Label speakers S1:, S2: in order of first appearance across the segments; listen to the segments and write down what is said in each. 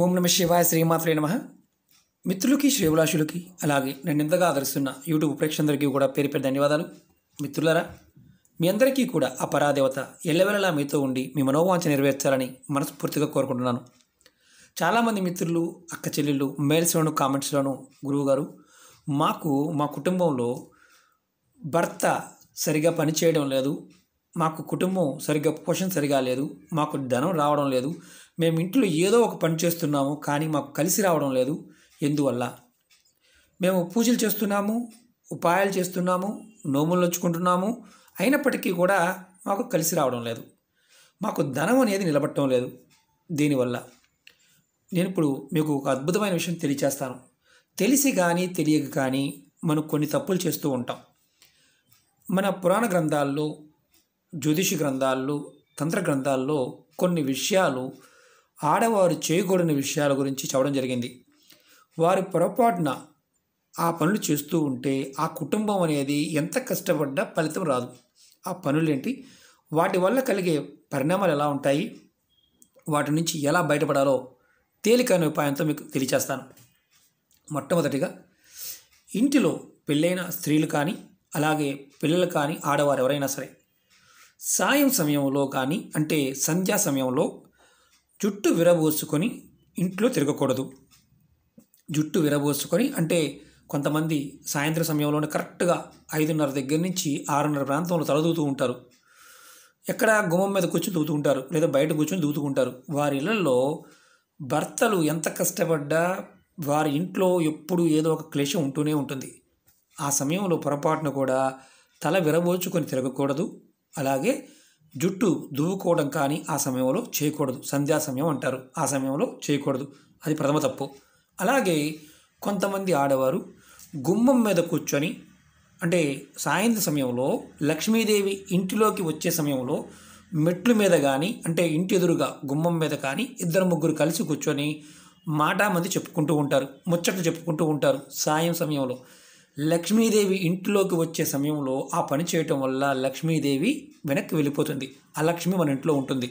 S1: ఓం నమ శివాయ శ్రీమాత్రే నమ మిత్రులకి శ్రీభిలాషులకి అలాగే నేను ఇంతగా ఆదరిస్తున్న యూట్యూబ్ ప్రేక్షకులందరికీ కూడా పేరు పేరు ధన్యవాదాలు మిత్రులరా మీ అందరికీ కూడా ఆ పరాదేవత ఎల్లవెల్లలా మీతో ఉండి మీ మనోవాంచ నెరవేర్చాలని మనస్ఫూర్తిగా కోరుకుంటున్నాను చాలామంది మిత్రులు అక్క చెల్లెళ్ళు మెయిల్స్లోను కామెంట్స్లోను గురువుగారు మాకు మా కుటుంబంలో భర్త సరిగా పనిచేయడం లేదు మాకు కుటుంబం సరిగ్గా పోషణ సరిగా లేదు మాకు ధనం రావడం లేదు మేము ఇంట్లో ఏదో ఒక పని చేస్తున్నాము కానీ మాకు కలిసి రావడం లేదు ఎందువల్ల మేము పూజలు చేస్తున్నాము ఉపాయాలు చేస్తున్నాము నోములు నొచ్చుకుంటున్నాము అయినప్పటికీ కూడా మాకు కలిసి రావడం లేదు మాకు ధనం అనేది నిలబడటం లేదు దీనివల్ల నేను ఇప్పుడు మీకు ఒక అద్భుతమైన విషయం తెలియచేస్తాను తెలిసి కానీ తెలియక కానీ మనం కొన్ని తప్పులు చేస్తూ ఉంటాం మన పురాణ గ్రంథాల్లో జ్యోతిష గ్రంథాల్లో తంత్ర గ్రంథాల్లో కొన్ని విషయాలు ఆడవారు చేయకూడని విషయాల గురించి చెప్పడం జరిగింది వారు పొరపాటున ఆ పనులు చేస్తూ ఉంటే ఆ కుటుంబం అనేది ఎంత కష్టపడ్డా ఫలితం రాదు ఆ పనులేంటి వాటి వల్ల కలిగే పరిణామాలు ఎలా ఉంటాయి వాటి నుంచి ఎలా బయటపడాలో తేలికైన ఉపాయంతో మీకు తెలియచేస్తాను మొట్టమొదటిగా ఇంటిలో పెళ్ళైన స్త్రీలు కానీ అలాగే పిల్లలు కానీ ఆడవారు ఎవరైనా సరే సాయం సమయంలో కానీ అంటే సంధ్యా సమయంలో జుట్టు విరబోసుకొని ఇంట్లో తిరగకూడదు జుట్టు విరబోసుకొని అంటే కొంతమంది సాయంత్రం సమయంలోనే కరెక్ట్గా ఐదున్నర దగ్గర నుంచి ఆరున్నర ప్రాంతంలో తలదూతూ ఉంటారు ఎక్కడ గుమ్మం మీద కూర్చొని ఉంటారు లేదా బయట కూర్చొని దూతుకుంటారు వారి ఇళ్లలో భర్తలు ఎంత కష్టపడ్డా వారి ఇంట్లో ఎప్పుడు ఏదో ఒక క్లేశం ఉంటూనే ఉంటుంది ఆ సమయంలో పొరపాటున కూడా తల విరబోచుకొని తిరగకూడదు అలాగే జుట్టు దువ్వుకోవడం కానీ ఆ సమయంలో చేయకూడదు సంధ్యా సమయం అంటారు ఆ సమయంలో చేయకూడదు అది ప్రథమ తప్పు అలాగే కొంతమంది ఆడవారు గుమ్మం మీద కూర్చొని అంటే సాయంత్ర సమయంలో లక్ష్మీదేవి ఇంటిలోకి వచ్చే సమయంలో మెట్లు మీద కానీ అంటే ఇంటి ఎదురుగా గుమ్మం మీద కానీ ఇద్దరు ముగ్గురు కలిసి కూర్చొని మాటామంది చెప్పుకుంటూ ఉంటారు ముచ్చట్లు చెప్పుకుంటూ ఉంటారు సాయం సమయంలో లక్ష్మీదేవి ఇంటిలోకి వచ్చే సమయంలో ఆ పని చేయటం వల్ల లక్ష్మీదేవి వెనక్కి వెళ్ళిపోతుంది ఆ లక్ష్మి మన ఇంట్లో ఉంటుంది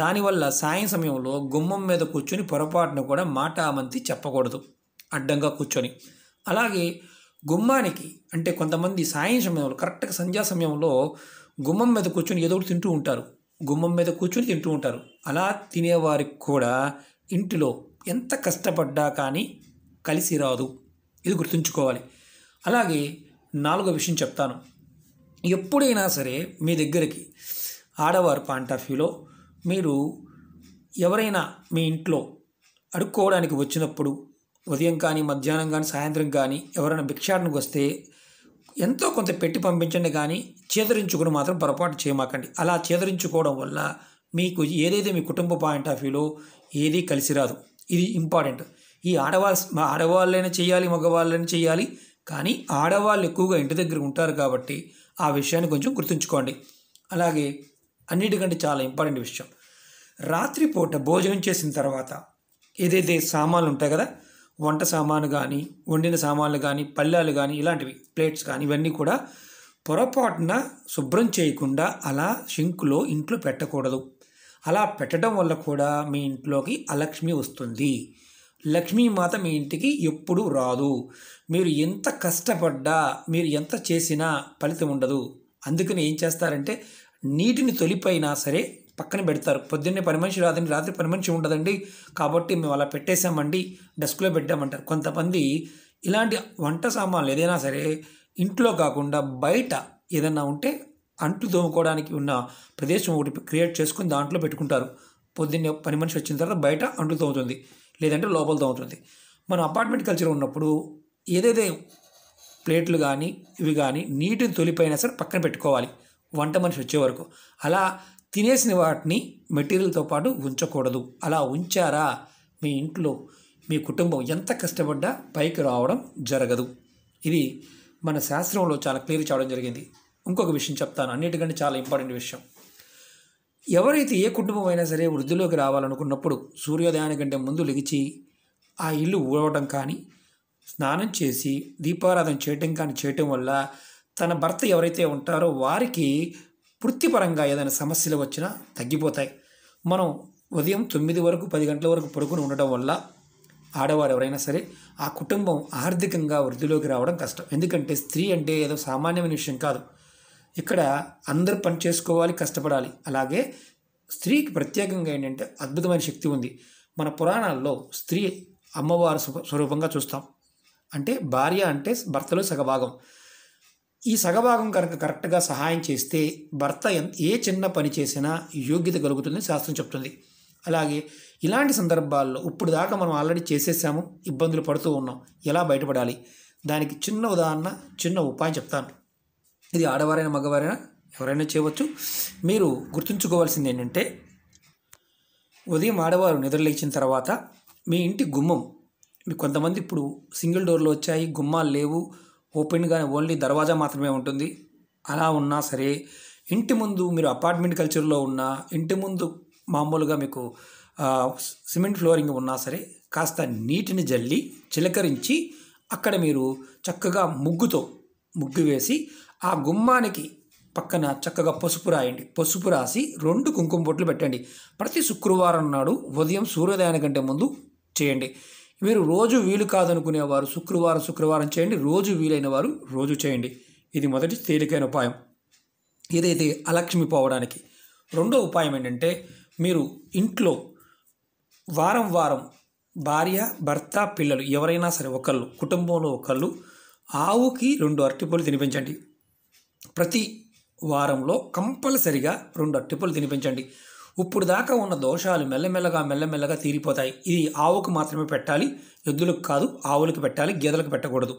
S1: దానివల్ల సాయం సమయంలో గుమ్మం మీద కూర్చొని పొరపాటును కూడా మాటామంతి చెప్పకూడదు అడ్డంగా కూర్చొని అలాగే గుమ్మానికి అంటే కొంతమంది సాయం సమయంలో కరెక్ట్గా సంధ్యా సమయంలో గుమ్మం మీద కూర్చొని ఏదో ఒకటి తింటూ ఉంటారు గుమ్మం మీద కూర్చొని తింటూ ఉంటారు అలా తినేవారికి కూడా ఇంటిలో ఎంత కష్టపడ్డా కానీ కలిసి రాదు ఇది గుర్తుంచుకోవాలి అలాగే నాలుగో విషయం చెప్తాను ఎప్పుడైనా సరే మీ దగ్గరికి ఆడవారి పాయింట్ ఆఫ్ వ్యూలో మీరు ఎవరైనా మీ ఇంట్లో అడుక్కోవడానికి వచ్చినప్పుడు ఉదయం కానీ మధ్యాహ్నం కానీ సాయంత్రం కానీ ఎవరైనా భిక్షాటనకు వస్తే ఎంతో కొంత పెట్టి పంపించండి కానీ చేదరించుకుని మాత్రం పొరపాటు చేయమాకండి అలా చేదరించుకోవడం వల్ల మీకు ఏదైతే మీ కుటుంబ పాయింట్ ఆఫ్ వ్యూలో ఏదీ కలిసి రాదు ఇది ఇంపార్టెంట్ ఈ ఆడవాళ్ళ ఆడవాళ్ళైనా చేయాలి మగవాళ్ళైనా చేయాలి కానీ ఆడవాళ్ళు ఎక్కువగా ఇంటి దగ్గర ఉంటారు కాబట్టి ఆ విషయాన్ని కొంచెం గుర్తుంచుకోండి అలాగే అన్నిటికంటే చాలా ఇంపార్టెంట్ విషయం రాత్రిపూట భోజనం చేసిన తర్వాత ఏదైతే సామాన్లు ఉంటాయి కదా వంట సామాను కానీ వండిన సామాన్లు కానీ పళ్ళాలు కానీ ఇలాంటివి ప్లేట్స్ కానీ ఇవన్నీ కూడా పొరపాటున శుభ్రం చేయకుండా అలా షింకులో ఇంట్లో పెట్టకూడదు అలా పెట్టడం వల్ల కూడా మీ ఇంట్లోకి అలక్ష్మి వస్తుంది లక్ష్మీమాత మీ ఇంటికి ఎప్పుడు రాదు మీరు ఎంత కష్టపడ్డా మీరు ఎంత చేసినా ఫలితం ఉండదు అందుకని ఏం చేస్తారంటే నీటిని తొలిపైనా సరే పక్కన పెడతారు పొద్దున్నే పని మనిషి రాదండి రాత్రి పని మనిషి ఉండదండి కాబట్టి మేము అలా పెట్టేశామండి డెస్క్లో పెట్టామంటారు కొంతమంది ఇలాంటి వంట సామాన్లు ఏదైనా సరే ఇంట్లో కాకుండా బయట ఏదైనా ఉంటే అంట్లు దోముకోవడానికి ఉన్న ప్రదేశం ఒకటి క్రియేట్ చేసుకుని దాంట్లో పెట్టుకుంటారు పొద్దున్నే పని మనిషి వచ్చిన తర్వాత బయట అంట్లు తోముతుంది లేదంటే లోపలతో ఉంటుంది మనం అపార్ట్మెంట్ కల్చర్ ఉన్నప్పుడు ఏదైతే ప్లేట్లు కానీ ఇవి కానీ నీటిని తొలిపోయినా సరే పక్కన పెట్టుకోవాలి వంట మనిషి వచ్చే వరకు అలా తినేసిన వాటిని మెటీరియల్తో పాటు ఉంచకూడదు అలా ఉంచారా మీ ఇంట్లో మీ కుటుంబం ఎంత కష్టపడ్డా పైకి రావడం జరగదు ఇది మన శాస్త్రంలో చాలా క్లియర్ చేయడం జరిగింది ఇంకొక విషయం చెప్తాను అన్నిటికంటే చాలా ఇంపార్టెంట్ విషయం ఎవరైతే ఏ కుటుంబం అయినా సరే వృద్ధిలోకి రావాలనుకున్నప్పుడు సూర్యోదయానికి కంటే ముందు లెగిచి ఆ ఇల్లు ఊడవటం కానీ స్నానం చేసి దీపారాధన చేయటం కానీ చేయటం వల్ల తన భర్త ఎవరైతే ఉంటారో వారికి వృత్తిపరంగా ఏదైనా సమస్యలు వచ్చినా తగ్గిపోతాయి మనం ఉదయం తొమ్మిది వరకు పది గంటల వరకు పడుకుని ఉండటం వల్ల ఆడవారు ఎవరైనా సరే ఆ కుటుంబం ఆర్థికంగా వృద్ధిలోకి రావడం కష్టం ఎందుకంటే స్త్రీ అంటే ఏదో సామాన్యమైన విషయం కాదు ఇక్కడ అందరూ పని చేసుకోవాలి కష్టపడాలి అలాగే స్త్రీకి ప్రత్యేకంగా ఏంటంటే అద్భుతమైన శక్తి ఉంది మన పురాణాల్లో స్త్రీ అమ్మవారు స్వరూపంగా చూస్తాం అంటే భార్య అంటే భర్తలో సగభాగం ఈ సగభాగం కనుక కరెక్ట్గా సహాయం చేస్తే భర్త ఏ చిన్న పని చేసినా యోగ్యత కలుగుతుందని శాస్త్రం చెప్తుంది అలాగే ఇలాంటి సందర్భాల్లో ఇప్పుడు దాకా మనం ఆల్రెడీ చేసేసాము ఇబ్బందులు పడుతూ ఉన్నాం ఎలా బయటపడాలి దానికి చిన్న ఉదాహరణ చిన్న ఉపాయం చెప్తాను ఇది ఆడవారైనా మగవారైనా ఎవరైనా చేయవచ్చు మీరు గుర్తుంచుకోవాల్సింది ఏంటంటే ఉదయం ఆడవారు నిద్రలేచిన తర్వాత మీ ఇంటి గుమ్మం కొంతమంది ఇప్పుడు సింగిల్ డోర్లు వచ్చాయి గుమ్మాలు లేవు ఓపెన్గానే ఓన్లీ దర్వాజా మాత్రమే ఉంటుంది అలా ఉన్నా సరే ఇంటి ముందు మీరు అపార్ట్మెంట్ కల్చర్లో ఉన్న ఇంటి ముందు మామూలుగా మీకు సిమెంట్ ఫ్లోరింగ్ ఉన్నా సరే కాస్త నీటిని జల్లి చిలకరించి అక్కడ మీరు చక్కగా ముగ్గుతో ముగ్గు వేసి ఆ గుమ్మానికి పక్కన చక్కగా పసుపు రాయండి పసుపు రాసి రెండు కుంకుమ బొట్లు పెట్టండి ప్రతి శుక్రవారం నాడు ఉదయం సూర్యోదయాని కంటే ముందు చేయండి మీరు రోజు వీలు కాదనుకునేవారు శుక్రవారం శుక్రవారం చేయండి రోజు వీలైన వారు రోజు చేయండి ఇది మొదటి తేలికైన ఉపాయం ఏదైతే అలక్ష్మి పోవడానికి రెండో ఉపాయం ఏంటంటే మీరు ఇంట్లో వారం వారం భార్య భర్త పిల్లలు ఎవరైనా సరే ఒకళ్ళు కుటుంబంలో ఒకళ్ళు ఆవుకి రెండు అరటిపూలు తినిపించండి ప్రతి వారంలో కంపల్సరిగా రెండు అట్టిపులు తినిపించండి ఇప్పుడు దాకా ఉన్న దోషాలు మెల్లమెల్లగా మెల్లమెల్లగా తీరిపోతాయి ఇది ఆవుకు మాత్రమే పెట్టాలి ఎద్దులకు కాదు ఆవులకు పెట్టాలి గేదెలకు పెట్టకూడదు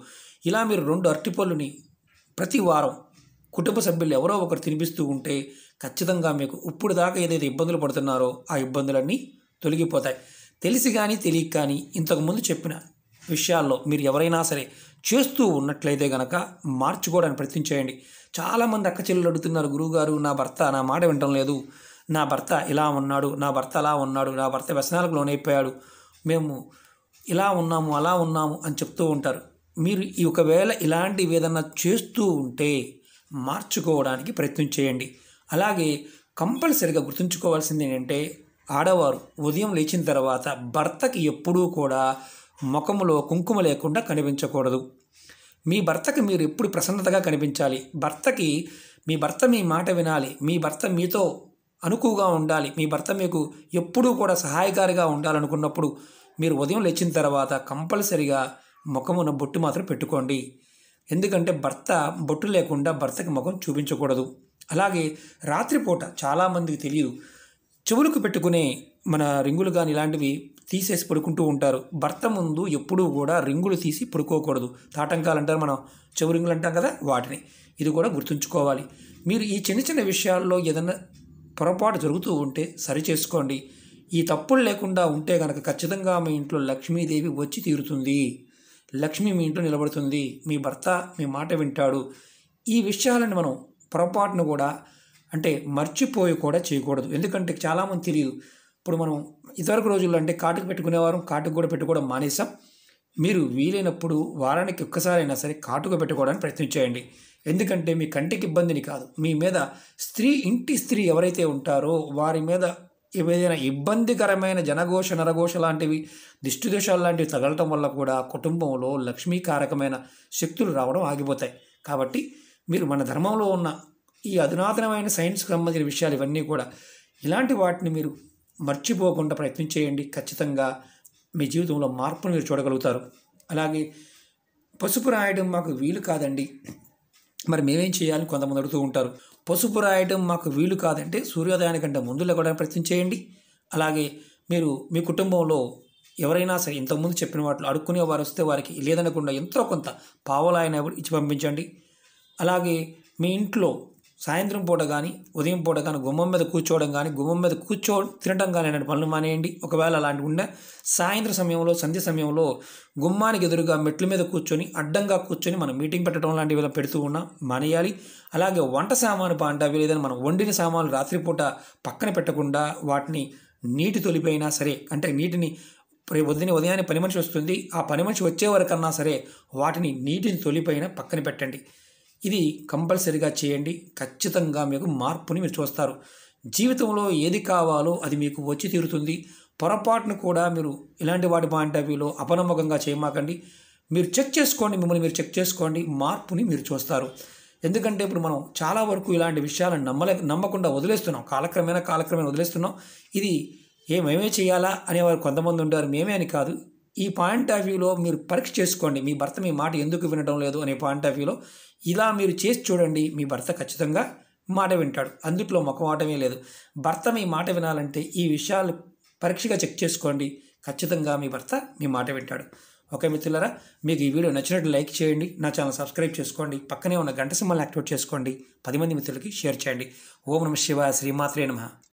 S1: ఇలా మీరు రెండు అరటిపళ్ళుని ప్రతి వారం కుటుంబ సభ్యులు ఎవరో ఒకరు తినిపిస్తూ ఉంటే ఖచ్చితంగా మీకు ఇప్పుడు దాకా ఏదైతే ఇబ్బందులు పడుతున్నారో ఆ ఇబ్బందులన్నీ తొలగిపోతాయి తెలిసి కానీ తెలియక కానీ ఇంతకుముందు చెప్పిన విషయాల్లో మీరు ఎవరైనా సరే చేస్తూ ఉన్నట్లయితే గనక మార్చుకోవడానికి ప్రయత్నం చేయండి చాలామంది అక్క చెల్లెలు అడుగుతున్నారు గురువుగారు నా భర్త నా మాట వినటం లేదు నా భర్త ఇలా ఉన్నాడు నా భర్త అలా ఉన్నాడు నా భర్త వ్యసనాలకు లోనైపోయాడు మేము ఇలా ఉన్నాము అలా ఉన్నాము అని చెప్తూ ఉంటారు మీరు ఈ ఒకవేళ ఇలాంటివి ఏదన్నా చేస్తూ ఉంటే మార్చుకోవడానికి ప్రయత్నం చేయండి అలాగే కంపల్సరిగా గుర్తుంచుకోవాల్సింది ఏంటంటే ఆడవారు ఉదయం లేచిన తర్వాత భర్తకి ఎప్పుడూ కూడా ముఖములో కుంకుమ లేకుండా కనిపించకూడదు మీ భర్తకి మీరు ఎప్పుడు ప్రసన్నతగా కనిపించాలి భర్తకి మీ భర్త మీ మాట వినాలి మీ భర్త మీతో అనుకువగా ఉండాలి మీ భర్త మీకు ఎప్పుడూ కూడా సహాయకారిగా ఉండాలనుకున్నప్పుడు మీరు ఉదయం లేచిన తర్వాత కంపల్సరిగా ముఖమున బొట్టు మాత్రం పెట్టుకోండి ఎందుకంటే భర్త బొట్టు లేకుండా భర్తకి ముఖం చూపించకూడదు అలాగే రాత్రిపూట చాలామందికి తెలియదు చెవులకు పెట్టుకునే మన రింగులు కానీ ఇలాంటివి తీసేసి పడుకుంటూ ఉంటారు భర్త ముందు ఎప్పుడూ కూడా రింగులు తీసి పడుకోకూడదు తాటంకాలు అంటారు మనం చెవు రింగులు అంటాం కదా వాటిని ఇది కూడా గుర్తుంచుకోవాలి మీరు ఈ చిన్న చిన్న విషయాల్లో ఏదైనా పొరపాటు జరుగుతూ ఉంటే సరి చేసుకోండి ఈ తప్పులు లేకుండా ఉంటే కనుక ఖచ్చితంగా మీ ఇంట్లో లక్ష్మీదేవి వచ్చి తీరుతుంది లక్ష్మి మీ ఇంట్లో నిలబడుతుంది మీ భర్త మీ మాట వింటాడు ఈ విషయాలను మనం పొరపాటును కూడా అంటే మర్చిపోయి కూడా చేయకూడదు ఎందుకంటే చాలామంది తెలియదు ఇప్పుడు మనం ఇంతవరకు రోజుల్లో అంటే కాటుకు పెట్టుకునేవారు కాటుకు కూడా పెట్టుకోవడం మానేసాం మీరు వీలైనప్పుడు వారానికి ఒక్కసారైనా సరే కాటుకు పెట్టుకోవడానికి ప్రయత్నించేయండి ఎందుకంటే మీ కంటికి ఇబ్బందిని కాదు మీ మీద స్త్రీ ఇంటి స్త్రీ ఎవరైతే ఉంటారో వారి మీద ఏదైనా ఇబ్బందికరమైన జనఘోష నరఘోష లాంటివి దిష్టిదోషాలు లాంటివి తగలటం వల్ల కూడా కుటుంబంలో లక్ష్మీకారకమైన శక్తులు రావడం ఆగిపోతాయి కాబట్టి మీరు మన ధర్మంలో ఉన్న ఈ అధునాతనమైన సైన్స్కి సంబంధించిన విషయాలు ఇవన్నీ కూడా ఇలాంటి వాటిని మీరు మర్చిపోకుండా ప్రయత్నం చేయండి ఖచ్చితంగా మీ జీవితంలో మార్పును మీరు చూడగలుగుతారు అలాగే పసుపు రాయడం మాకు వీలు కాదండి మరి మేమేం చేయాలని కొంతమంది అడుగుతూ ఉంటారు పసుపు రాయడం మాకు వీలు కాదంటే సూర్యోదయానికంటే ముందు కూడా ప్రయత్నం చేయండి అలాగే మీరు మీ కుటుంబంలో ఎవరైనా సరే ఇంతకుముందు చెప్పిన వాటిలో అడుక్కునే వారు వస్తే వారికి లేదనకుండా ఎంతో కొంత పావలాయన ఇచ్చి పంపించండి అలాగే మీ ఇంట్లో సాయంత్రం పూట కానీ ఉదయం పూట కానీ గుమ్మం మీద కూర్చోవడం కానీ గుమ్మం మీద కూర్చో తినడం కానీ అనే పనులు మానేయండి ఒకవేళ అలాంటి ఉండే సాయంత్రం సమయంలో సంధ్య సమయంలో గుమ్మానికి ఎదురుగా మెట్ల మీద కూర్చొని అడ్డంగా కూర్చొని మనం మీటింగ్ పెట్టడం లాంటివి ఇలా పెడుతూ ఉన్నా మానేయాలి అలాగే వంట సామాను పాంట ఏదైనా మనం వండిన సామాన్లు రాత్రిపూట పక్కన పెట్టకుండా వాటిని నీటి తొలిపోయినా సరే అంటే నీటిని ఉదయం ఉదయాన్నే పని మనిషి వస్తుంది ఆ పని మనిషి వచ్చే వరకన్నా సరే వాటిని నీటిని తొలిపైన పక్కన పెట్టండి ఇది కంపల్సరిగా చేయండి ఖచ్చితంగా మీకు మార్పుని మీరు చూస్తారు జీవితంలో ఏది కావాలో అది మీకు వచ్చి తీరుతుంది పొరపాటును కూడా మీరు ఇలాంటి వాటి పాయింట్ ఆఫ్ వ్యూలో అపనమ్మకంగా చేయమాకండి మీరు చెక్ చేసుకోండి మిమ్మల్ని మీరు చెక్ చేసుకోండి మార్పుని మీరు చూస్తారు ఎందుకంటే ఇప్పుడు మనం చాలా వరకు ఇలాంటి విషయాలను నమ్మలే నమ్మకుండా వదిలేస్తున్నాం కాలక్రమేణా కాలక్రమేణా వదిలేస్తున్నాం ఇది ఏ మేమే చేయాలా అనేవారు కొంతమంది ఉంటారు మేమే అని కాదు ఈ పాయింట్ ఆఫ్ వ్యూలో మీరు పరీక్ష చేసుకోండి మీ భర్త మీ మాట ఎందుకు వినడం లేదు అనే పాయింట్ ఆఫ్ వ్యూలో ఇలా మీరు చేసి చూడండి మీ భర్త ఖచ్చితంగా మాట వింటాడు అందుట్లో ముఖమాటమే లేదు భర్త మీ మాట వినాలంటే ఈ విషయాలు పరీక్షగా చెక్ చేసుకోండి ఖచ్చితంగా మీ భర్త మీ మాట వింటాడు ఓకే మిత్రులరా మీకు ఈ వీడియో నచ్చినట్టు లైక్ చేయండి నా ఛానల్ సబ్స్క్రైబ్ చేసుకోండి పక్కనే ఉన్న గంట సింబల్ని యాక్టివేట్ చేసుకోండి పది మంది మిత్రులకి షేర్ చేయండి ఓం నమ శివ శ్రీమాత్రే నమ